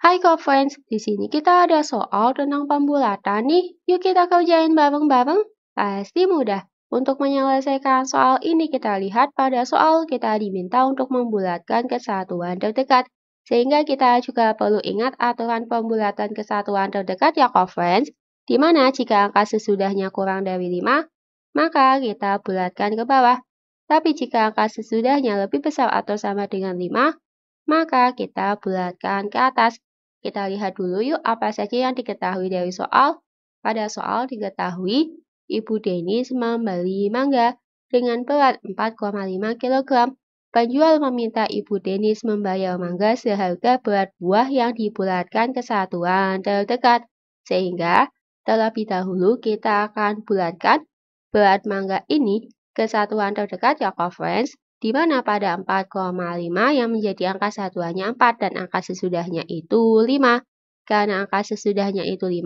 Hai kau friends di sini kita ada soal tentang pembulatan nih. Yuk kita kerjain bareng-bareng. Pasti mudah. Untuk menyelesaikan soal ini kita lihat pada soal kita diminta untuk membulatkan kesatuan terdekat. Sehingga kita juga perlu ingat aturan pembulatan kesatuan terdekat ya kau friends Di mana jika angka sesudahnya kurang dari 5, maka kita bulatkan ke bawah. Tapi jika angka sesudahnya lebih besar atau sama dengan 5, maka kita bulatkan ke atas. Kita lihat dulu yuk apa saja yang diketahui dari soal. Pada soal diketahui Ibu Denis membeli mangga dengan berat 4,5 kg. Penjual meminta Ibu Denis membayar mangga seharga berat buah yang dibulatkan ke satuan terdekat. Sehingga, terlebih dahulu kita akan bulatkan berat mangga ini ke satuan terdekat ya conference di mana pada 4,5 yang menjadi angka satuannya 4 dan angka sesudahnya itu 5. Karena angka sesudahnya itu 5,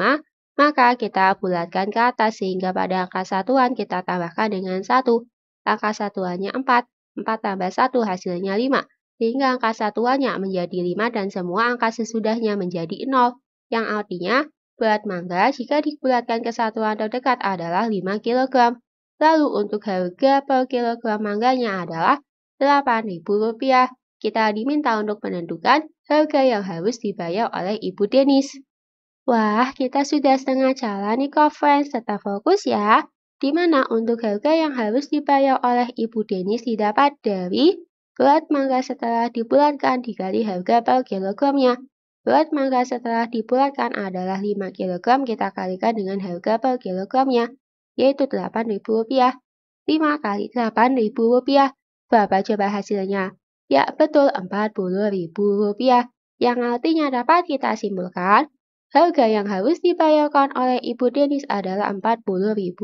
maka kita bulatkan ke atas sehingga pada angka satuan kita tambahkan dengan 1. Angka satuannya 4, 4 tambah 1 hasilnya 5, sehingga angka satuannya menjadi 5 dan semua angka sesudahnya menjadi 0, yang artinya bulat mangga jika dibulatkan ke satuan terdekat adalah 5 kg. Lalu untuk harga per kilogram mangganya adalah Rp8.000. Kita diminta untuk menentukan harga yang harus dibayar oleh Ibu Denis. Wah, kita sudah setengah jalan nih kofren. tetap fokus ya. Di mana untuk harga yang harus dibayar oleh Ibu Denis didapat dari berat mangga setelah dibulatkan dikali harga per kilogramnya. Berat mangga setelah dibulatkan adalah 5 kg kita kalikan dengan harga per kilogramnya, yaitu Rp8.000. 5 kali Rp8.000 Bapak coba hasilnya? Ya, betul 40.000 rupiah yang artinya dapat kita simpulkan harga yang harus dibayarkan oleh Ibu Denis adalah Rp40.000.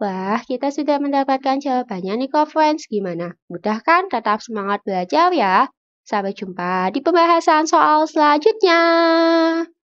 Wah, kita sudah mendapatkan jawabannya nih kok friends. Gimana? Mudah kan? Tetap semangat belajar ya. Sampai jumpa di pembahasan soal selanjutnya.